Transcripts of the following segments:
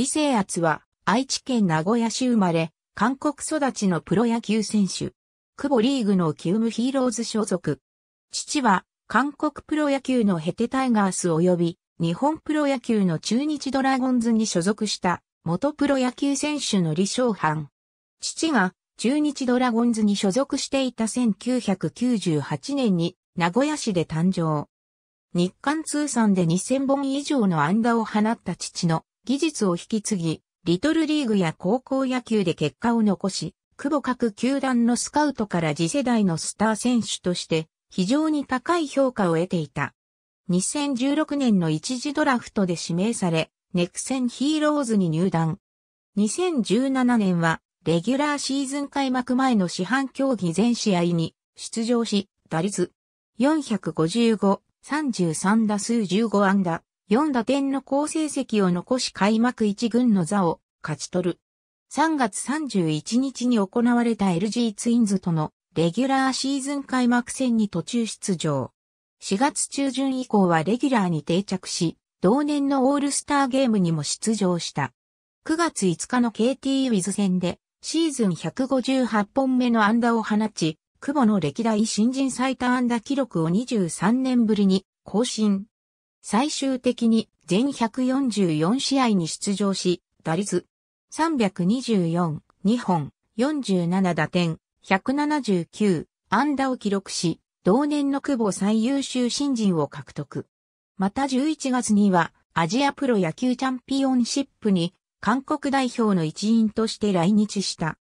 李成圧は、愛知県名古屋市生まれ、韓国育ちのプロ野球選手。久保リーグのキームヒーローズ所属。父は、韓国プロ野球のヘテタイガース及び、日本プロ野球の中日ドラゴンズに所属した、元プロ野球選手の李承藩。父が、中日ドラゴンズに所属していた1998年に、名古屋市で誕生。日韓通算で2000本以上の安打を放った父の技術を引き継ぎ、リトルリーグや高校野球で結果を残し、久保各球団のスカウトから次世代のスター選手として非常に高い評価を得ていた。2016年の一次ドラフトで指名され、ネクセンヒーローズに入団。2017年は、レギュラーシーズン開幕前の市販競技全試合に出場し、打率455、33打数15安打、4打点の好成績を残し開幕1軍の座を勝ち取る。3月31日に行われた LG ツインズとのレギュラーシーズン開幕戦に途中出場。4月中旬以降はレギュラーに定着し、同年のオールスターゲームにも出場した。9月5日の KT ウィズ戦でシーズン158本目の安打を放ち、久保の歴代新人最多安打記録を23年ぶりに更新。最終的に全144試合に出場し、打率324、2本、47打点、179、安打を記録し、同年の久保最優秀新人を獲得。また11月にはアジアプロ野球チャンピオンシップに韓国代表の一員として来日した。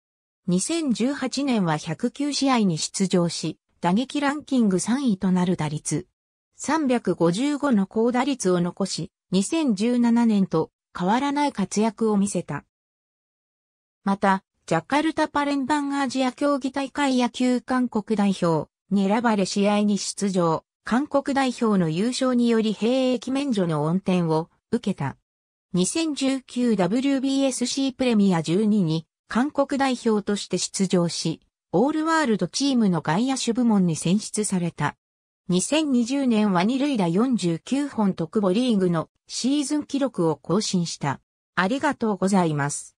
2018年は109試合に出場し、打撃ランキング3位となる打率355の高打率を残し、2017年と変わらない活躍を見せた。また、ジャカルタパレンバンアジア競技大会野球韓国代表に選ばれ試合に出場、韓国代表の優勝により兵役免除の恩典を受けた。2019WBSC プレミア12に韓国代表として出場し、オールワールドチームの外野手部門に選出された。2020年は二塁打49本と久保リーグのシーズン記録を更新した。ありがとうございます。